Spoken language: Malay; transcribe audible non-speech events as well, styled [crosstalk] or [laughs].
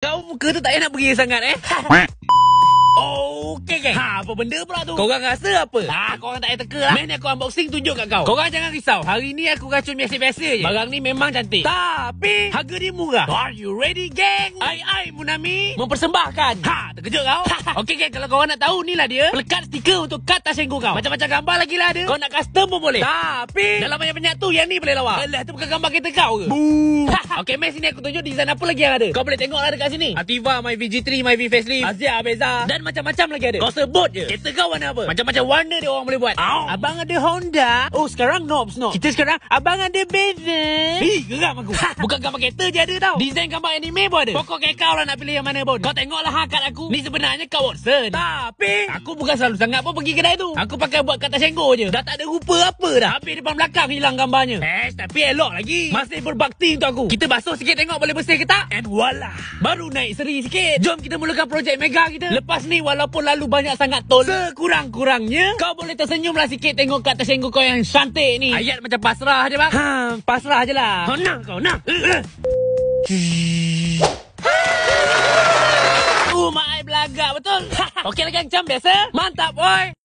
Kau muka tu tak payah nak pergi sangat eh. Okey geng. Ha apa benda pula tu? Kau orang rasa apa? Ha kau orang tak payah teka lah. Main aku unboxing tunjuk kat kau. Kau orang jangan risau. Hari ni aku racun biasa-biasa je. Barang ni memang cantik. Tapi harga dia murah. Are you ready geng? Ai ai Munami mempersembahkan. Ha Terkejut kau. [laughs] okey okey kalau kau nak tahu ni lah dia. lekat stiker untuk kad tas sengku kau. Macam-macam gambar lagi lah dia. Kau nak custom pun boleh. Tapi dalam banyak-banyak tu yang ni boleh lawa. Alah tu bukan gambar kereta kau ke? [laughs] okey mes sini aku tunjuk design apa lagi yang ada. Kau boleh tengok lah dekat sini. Ativa My VG3 My V facelift. Azia Abeza. Dan macam-macam lagi ada. Kau sebut je. Kereta kau warna apa? Macam-macam warna dia orang boleh buat. Ow. Abang ada Honda. Oh sekarang Nobs no. Kita sekarang abang ada Benz. Hi, geram aku. [laughs] bukan gambar kereta je ada tau. Design gambar anime pun ada. Pokok kau lah nak pilih yang mana pun. Kau tengoklah lah kat aku. Ni sebenarnya kau Watson. Tapi aku bukan selalu sangat pun pergi kedai tu. Aku pakai buat kata senggol je. Dah tak ada rupa apa dah. Habis depan belakang hilang gambarnya. Eh, tapi elok lagi. Masih berbakti untuk aku. Kita basuh sikit tengok boleh bersih ke tak? Eh, And voila. Baru naik seri sikit. Jom kita mulakan projek mega kita. Lepas ni walaupun lalu banyak sangat tol. Sekurang-kurangnya kau boleh tersenyumlah lah sikit tengok kata senggol kau yang cantik ni. Ayat macam pasrah je bang. Ha, pasrah je lah. Oh, nah kau, nah. Uh, uh. gagak betul. [laughs] Okeylah gang, jam biasa. Mantap, boy.